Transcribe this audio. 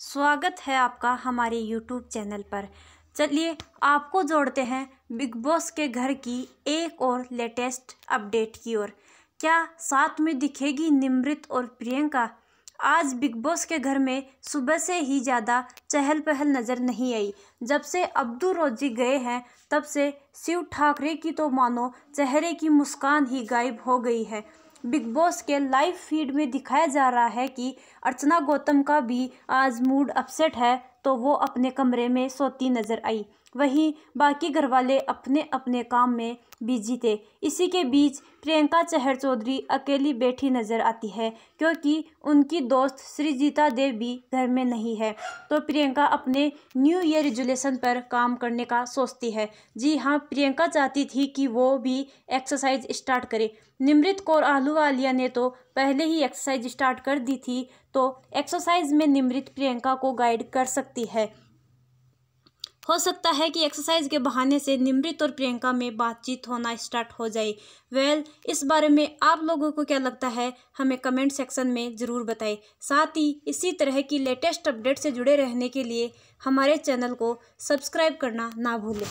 स्वागत है आपका हमारे YouTube चैनल पर चलिए आपको जोड़ते हैं बिग बॉस के घर की एक और लेटेस्ट अपडेट की ओर क्या साथ में दिखेगी निमृत और प्रियंका आज बिग बॉस के घर में सुबह से ही ज़्यादा चहल पहल नज़र नहीं आई जब से अब्दू रोजी गए हैं तब से शिव ठाकरे की तो मानो चेहरे की मुस्कान ही गायब हो गई है बिग बॉस के लाइव फीड में दिखाया जा रहा है कि अर्चना गौतम का भी आज मूड अपसेट है तो वो अपने कमरे में सोती नजर आई वहीं बाकी घरवाले अपने अपने काम में बिजी थे इसी के बीच प्रियंका चहर चौधरी अकेली बैठी नजर आती है क्योंकि उनकी दोस्त श्रीजीता देव भी घर में नहीं है तो प्रियंका अपने न्यू ईयर रिजुलेशन पर काम करने का सोचती है जी हाँ प्रियंका चाहती थी कि वो भी एक्सरसाइज स्टार्ट करे निमृत कौर आलू वालिया ने तो पहले ही एक्सरसाइज स्टार्ट कर दी थी तो एक्सरसाइज में निमृत प्रियंका को गाइड कर सकती है हो सकता है कि एक्सरसाइज के बहाने से निमृत और प्रियंका में बातचीत होना स्टार्ट हो जाए वेल well, इस बारे में आप लोगों को क्या लगता है हमें कमेंट सेक्शन में ज़रूर बताएं साथ ही इसी तरह की लेटेस्ट अपडेट से जुड़े रहने के लिए हमारे चैनल को सब्सक्राइब करना ना भूलें